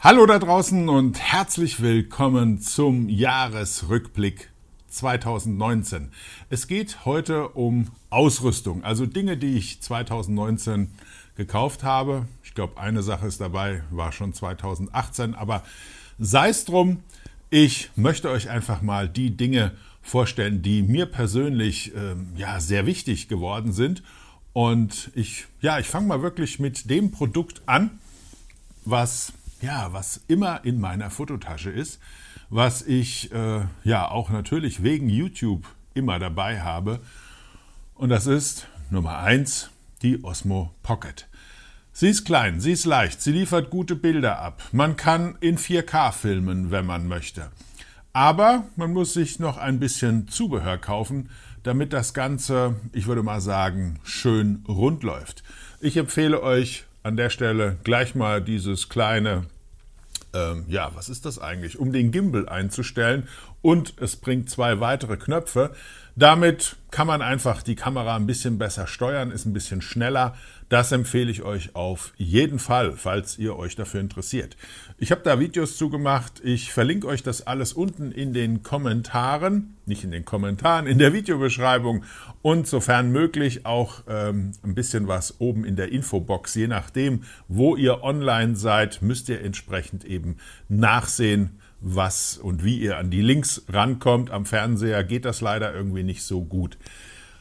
Hallo da draußen und herzlich willkommen zum Jahresrückblick 2019. Es geht heute um Ausrüstung, also Dinge, die ich 2019 gekauft habe. Ich glaube, eine Sache ist dabei, war schon 2018, aber sei es drum, ich möchte euch einfach mal die Dinge vorstellen, die mir persönlich ähm, ja sehr wichtig geworden sind. Und ich, ja, ich fange mal wirklich mit dem Produkt an, was ja, was immer in meiner Fototasche ist, was ich äh, ja auch natürlich wegen YouTube immer dabei habe. Und das ist Nummer 1, die Osmo Pocket. Sie ist klein, sie ist leicht, sie liefert gute Bilder ab. Man kann in 4K filmen, wenn man möchte. Aber man muss sich noch ein bisschen Zubehör kaufen, damit das Ganze, ich würde mal sagen, schön rund läuft. Ich empfehle euch an der Stelle gleich mal dieses kleine ähm, ja, was ist das eigentlich, um den Gimbal einzustellen und es bringt zwei weitere Knöpfe. Damit kann man einfach die Kamera ein bisschen besser steuern, ist ein bisschen schneller. Das empfehle ich euch auf jeden Fall, falls ihr euch dafür interessiert. Ich habe da Videos zugemacht. Ich verlinke euch das alles unten in den Kommentaren, nicht in den Kommentaren, in der Videobeschreibung und sofern möglich auch ähm, ein bisschen was oben in der Infobox. Je nachdem, wo ihr online seid, müsst ihr entsprechend eben nachsehen, was und wie ihr an die Links rankommt. Am Fernseher geht das leider irgendwie nicht so gut.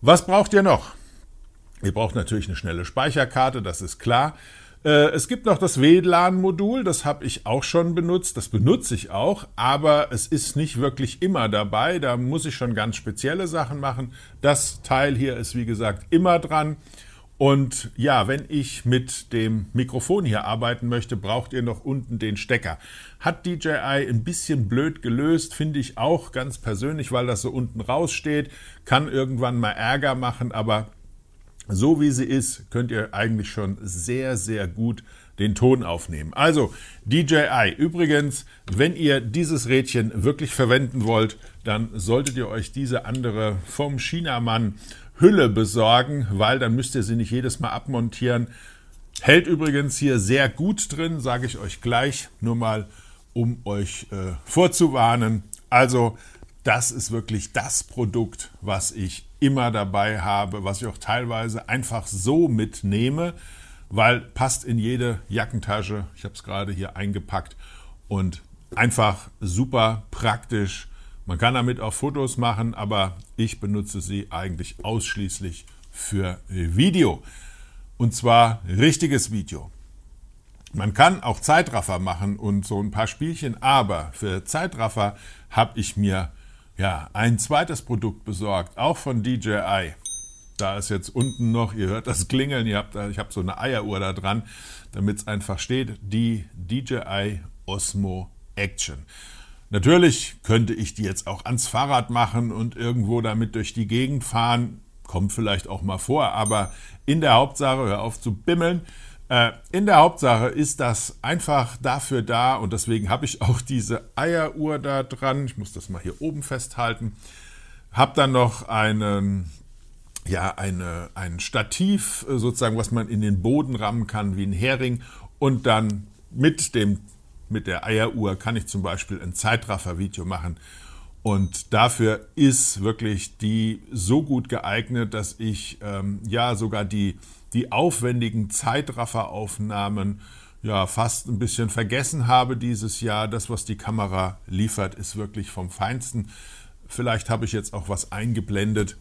Was braucht ihr noch? Ihr braucht natürlich eine schnelle Speicherkarte, das ist klar. Äh, es gibt noch das WLAN-Modul, das habe ich auch schon benutzt, das benutze ich auch, aber es ist nicht wirklich immer dabei, da muss ich schon ganz spezielle Sachen machen. Das Teil hier ist wie gesagt immer dran. Und ja, wenn ich mit dem Mikrofon hier arbeiten möchte, braucht ihr noch unten den Stecker. Hat DJI ein bisschen blöd gelöst, finde ich auch ganz persönlich, weil das so unten raussteht. Kann irgendwann mal Ärger machen, aber so wie sie ist, könnt ihr eigentlich schon sehr, sehr gut den Ton aufnehmen. Also DJI, übrigens, wenn ihr dieses Rädchen wirklich verwenden wollt, dann solltet ihr euch diese andere vom Chinamann Hülle besorgen, weil dann müsst ihr sie nicht jedes Mal abmontieren. Hält übrigens hier sehr gut drin, sage ich euch gleich, nur mal um euch äh, vorzuwarnen. Also das ist wirklich das Produkt, was ich immer dabei habe, was ich auch teilweise einfach so mitnehme, weil passt in jede Jackentasche. Ich habe es gerade hier eingepackt und einfach super praktisch man kann damit auch Fotos machen, aber ich benutze sie eigentlich ausschließlich für äh, Video. Und zwar richtiges Video. Man kann auch Zeitraffer machen und so ein paar Spielchen, aber für Zeitraffer habe ich mir ja ein zweites Produkt besorgt, auch von DJI. Da ist jetzt unten noch, ihr hört das Klingeln, ihr habt, ich habe so eine Eieruhr da dran, damit es einfach steht, die DJI Osmo Action. Natürlich könnte ich die jetzt auch ans Fahrrad machen und irgendwo damit durch die Gegend fahren. Kommt vielleicht auch mal vor, aber in der Hauptsache, hör auf zu bimmeln. Äh, in der Hauptsache ist das einfach dafür da und deswegen habe ich auch diese Eieruhr da dran. Ich muss das mal hier oben festhalten. Hab dann noch einen, ja, eine, ein Stativ äh, sozusagen, was man in den Boden rammen kann wie ein Hering und dann mit dem mit der Eieruhr kann ich zum Beispiel ein Zeitraffer-Video machen. Und dafür ist wirklich die so gut geeignet, dass ich ähm, ja sogar die, die aufwendigen Zeitrafferaufnahmen ja fast ein bisschen vergessen habe dieses Jahr. Das, was die Kamera liefert, ist wirklich vom Feinsten. Vielleicht habe ich jetzt auch was eingeblendet,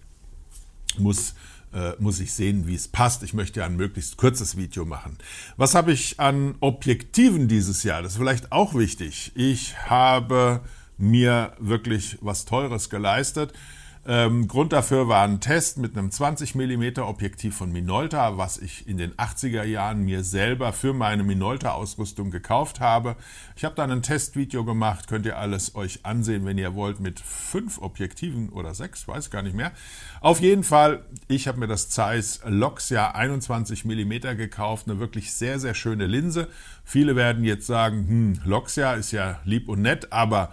muss äh, muss ich sehen, wie es passt. Ich möchte ja ein möglichst kurzes Video machen. Was habe ich an Objektiven dieses Jahr? Das ist vielleicht auch wichtig. Ich habe mir wirklich was Teures geleistet. Ähm, Grund dafür war ein Test mit einem 20 mm Objektiv von Minolta, was ich in den 80er Jahren mir selber für meine Minolta-Ausrüstung gekauft habe. Ich habe dann ein Testvideo gemacht, könnt ihr alles euch ansehen, wenn ihr wollt, mit fünf Objektiven oder sechs, weiß gar nicht mehr. Auf jeden Fall, ich habe mir das Zeiss Loxia 21 mm gekauft, eine wirklich sehr, sehr schöne Linse. Viele werden jetzt sagen, hm, Loxia ist ja lieb und nett, aber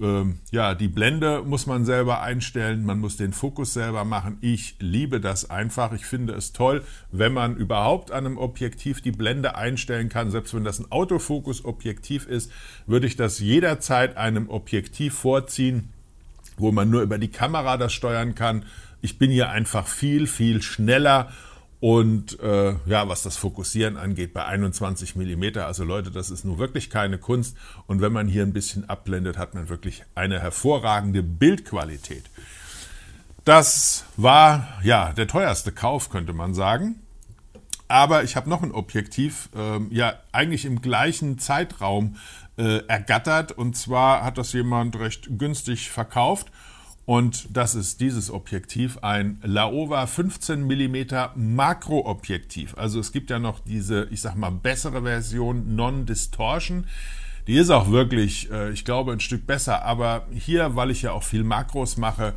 ähm, ja, die Blende muss man selber einstellen, man muss den Fokus selber machen. Ich liebe das einfach. Ich finde es toll, wenn man überhaupt an einem Objektiv die Blende einstellen kann. Selbst wenn das ein Autofokus-Objektiv ist, würde ich das jederzeit einem Objektiv vorziehen, wo man nur über die Kamera das steuern kann. Ich bin hier einfach viel, viel schneller und äh, ja, was das Fokussieren angeht, bei 21 mm, also Leute, das ist nun wirklich keine Kunst. Und wenn man hier ein bisschen abblendet, hat man wirklich eine hervorragende Bildqualität. Das war ja der teuerste Kauf, könnte man sagen. Aber ich habe noch ein Objektiv, ähm, ja, eigentlich im gleichen Zeitraum äh, ergattert. Und zwar hat das jemand recht günstig verkauft und das ist dieses Objektiv, ein Laowa 15 mm Makroobjektiv. Also es gibt ja noch diese, ich sag mal, bessere Version, Non-Distortion. Die ist auch wirklich, äh, ich glaube, ein Stück besser. Aber hier, weil ich ja auch viel Makros mache,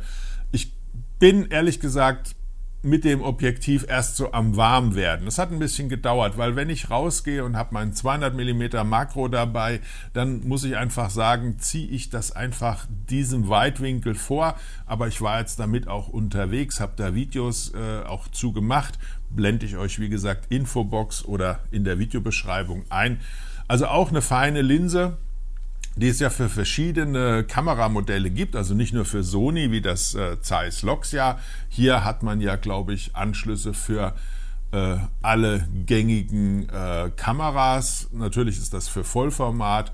ich bin ehrlich gesagt mit dem Objektiv erst so am warm werden. Das hat ein bisschen gedauert, weil wenn ich rausgehe und habe mein 200 mm Makro dabei, dann muss ich einfach sagen, ziehe ich das einfach diesem Weitwinkel vor. Aber ich war jetzt damit auch unterwegs, habe da Videos äh, auch zugemacht. Blende ich euch, wie gesagt, Infobox oder in der Videobeschreibung ein. Also auch eine feine Linse, die es ja für verschiedene Kameramodelle gibt, also nicht nur für Sony wie das äh, Zeiss Lox Hier hat man ja, glaube ich, Anschlüsse für äh, alle gängigen äh, Kameras. Natürlich ist das für Vollformat.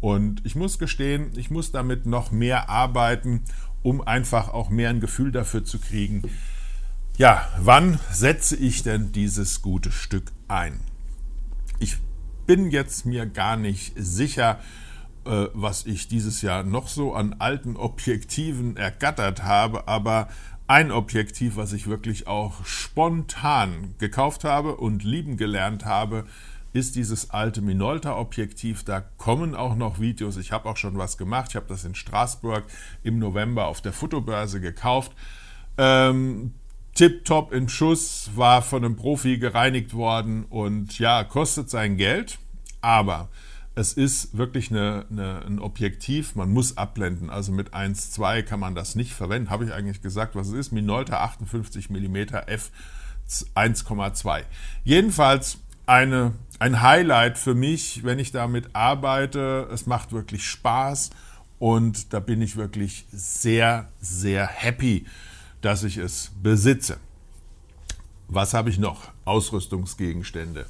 Und ich muss gestehen, ich muss damit noch mehr arbeiten, um einfach auch mehr ein Gefühl dafür zu kriegen, ja, wann setze ich denn dieses gute Stück ein? Ich bin jetzt mir gar nicht sicher, äh, was ich dieses Jahr noch so an alten Objektiven ergattert habe, aber ein Objektiv, was ich wirklich auch spontan gekauft habe und lieben gelernt habe, ist dieses alte Minolta-Objektiv. Da kommen auch noch Videos. Ich habe auch schon was gemacht. Ich habe das in Straßburg im November auf der Fotobörse gekauft. Ähm, Tipptopp im Schuss, war von einem Profi gereinigt worden und ja, kostet sein Geld. Aber es ist wirklich eine, eine, ein Objektiv, man muss abblenden. Also mit 1,2 kann man das nicht verwenden. Habe ich eigentlich gesagt, was es ist? Minolta 58 mm f 1,2. Jedenfalls eine, ein Highlight für mich, wenn ich damit arbeite. Es macht wirklich Spaß und da bin ich wirklich sehr, sehr happy, dass ich es besitze. Was habe ich noch? Ausrüstungsgegenstände.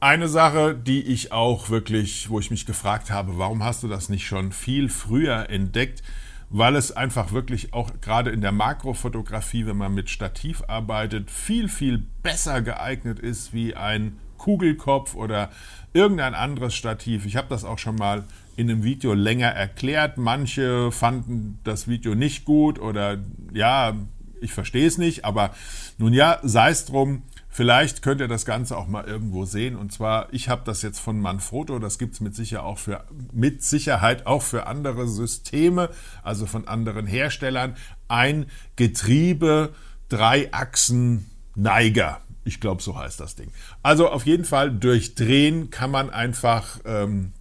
Eine Sache, die ich auch wirklich, wo ich mich gefragt habe, warum hast du das nicht schon viel früher entdeckt? Weil es einfach wirklich auch gerade in der Makrofotografie, wenn man mit Stativ arbeitet, viel, viel besser geeignet ist wie ein Kugelkopf oder irgendein anderes Stativ. Ich habe das auch schon mal in einem Video länger erklärt. Manche fanden das Video nicht gut oder ja, ich verstehe es nicht, aber nun ja, sei es drum Vielleicht könnt ihr das Ganze auch mal irgendwo sehen. Und zwar, ich habe das jetzt von Manfrotto, das gibt es mit, sicher mit Sicherheit auch für andere Systeme, also von anderen Herstellern, ein Getriebe, drei Achsen, Neiger. Ich glaube, so heißt das Ding. Also auf jeden Fall durch Drehen kann man einfach ähm,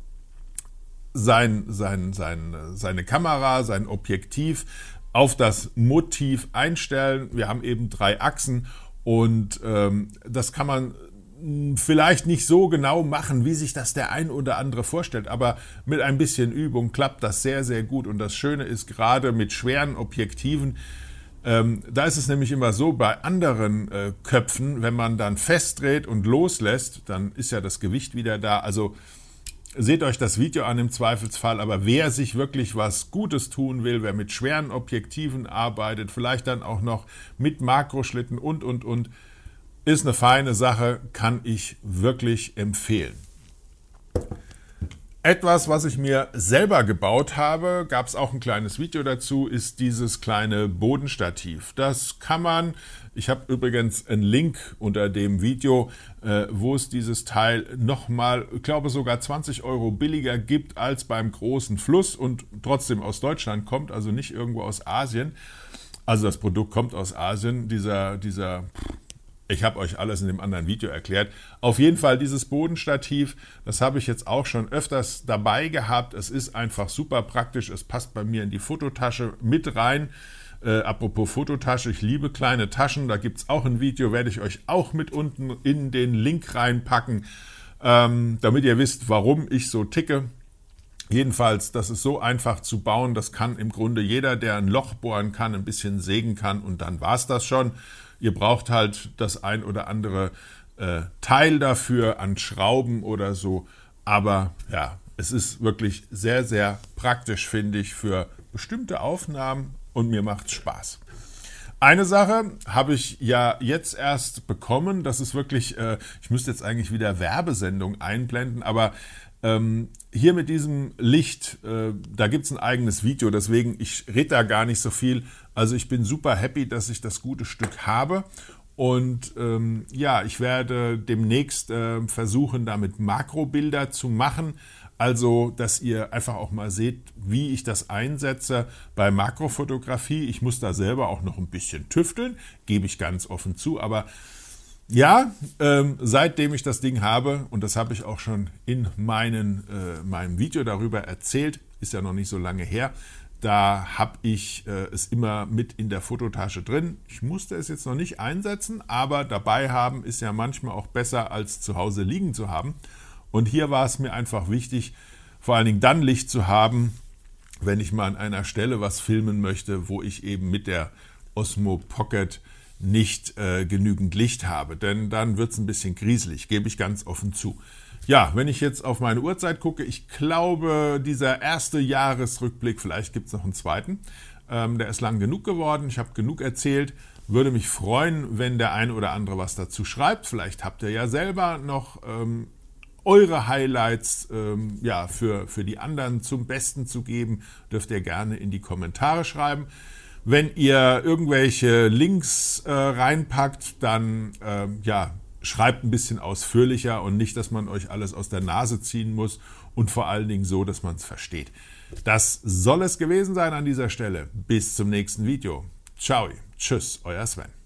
sein, sein, sein, seine Kamera, sein Objektiv auf das Motiv einstellen. Wir haben eben drei Achsen und ähm, das kann man hm, vielleicht nicht so genau machen, wie sich das der ein oder andere vorstellt, aber mit ein bisschen Übung klappt das sehr, sehr gut. Und das Schöne ist gerade mit schweren Objektiven, ähm, da ist es nämlich immer so, bei anderen äh, Köpfen, wenn man dann festdreht und loslässt, dann ist ja das Gewicht wieder da. Also Seht euch das Video an im Zweifelsfall, aber wer sich wirklich was Gutes tun will, wer mit schweren Objektiven arbeitet, vielleicht dann auch noch mit Makroschlitten und, und, und, ist eine feine Sache, kann ich wirklich empfehlen. Etwas, was ich mir selber gebaut habe, gab es auch ein kleines Video dazu, ist dieses kleine Bodenstativ. Das kann man ich habe übrigens einen Link unter dem Video, äh, wo es dieses Teil nochmal, ich glaube sogar 20 Euro billiger gibt als beim großen Fluss und trotzdem aus Deutschland kommt, also nicht irgendwo aus Asien. Also das Produkt kommt aus Asien, dieser, dieser ich habe euch alles in dem anderen Video erklärt. Auf jeden Fall dieses Bodenstativ, das habe ich jetzt auch schon öfters dabei gehabt. Es ist einfach super praktisch. Es passt bei mir in die Fototasche mit rein. Äh, apropos Fototasche, ich liebe kleine Taschen. Da gibt es auch ein Video, werde ich euch auch mit unten in den Link reinpacken, ähm, damit ihr wisst, warum ich so ticke. Jedenfalls, das ist so einfach zu bauen. Das kann im Grunde jeder, der ein Loch bohren kann, ein bisschen sägen kann und dann war es das schon. Ihr braucht halt das ein oder andere äh, Teil dafür an Schrauben oder so. Aber ja, es ist wirklich sehr, sehr praktisch, finde ich, für bestimmte Aufnahmen und mir macht's Spaß. Eine Sache habe ich ja jetzt erst bekommen, das ist wirklich, äh, ich müsste jetzt eigentlich wieder Werbesendung einblenden, aber ähm, hier mit diesem Licht, äh, da gibt es ein eigenes Video, deswegen ich rede da gar nicht so viel. Also ich bin super happy, dass ich das gute Stück habe. Und ähm, ja, ich werde demnächst äh, versuchen, damit Makrobilder zu machen. Also, dass ihr einfach auch mal seht, wie ich das einsetze bei Makrofotografie. Ich muss da selber auch noch ein bisschen tüfteln, gebe ich ganz offen zu. Aber ja, ähm, seitdem ich das Ding habe, und das habe ich auch schon in meinen, äh, meinem Video darüber erzählt, ist ja noch nicht so lange her, da habe ich äh, es immer mit in der Fototasche drin. Ich musste es jetzt noch nicht einsetzen, aber dabei haben ist ja manchmal auch besser als zu Hause liegen zu haben. Und hier war es mir einfach wichtig, vor allen Dingen dann Licht zu haben, wenn ich mal an einer Stelle was filmen möchte, wo ich eben mit der Osmo Pocket nicht äh, genügend Licht habe. Denn dann wird es ein bisschen grieselig, gebe ich ganz offen zu. Ja, wenn ich jetzt auf meine Uhrzeit gucke, ich glaube, dieser erste Jahresrückblick, vielleicht gibt es noch einen zweiten, ähm, der ist lang genug geworden, ich habe genug erzählt. Würde mich freuen, wenn der ein oder andere was dazu schreibt. Vielleicht habt ihr ja selber noch ähm, eure Highlights ähm, ja, für, für die anderen zum Besten zu geben, dürft ihr gerne in die Kommentare schreiben. Wenn ihr irgendwelche Links äh, reinpackt, dann ähm, ja, schreibt ein bisschen ausführlicher und nicht, dass man euch alles aus der Nase ziehen muss und vor allen Dingen so, dass man es versteht. Das soll es gewesen sein an dieser Stelle. Bis zum nächsten Video. Ciao, tschüss, euer Sven.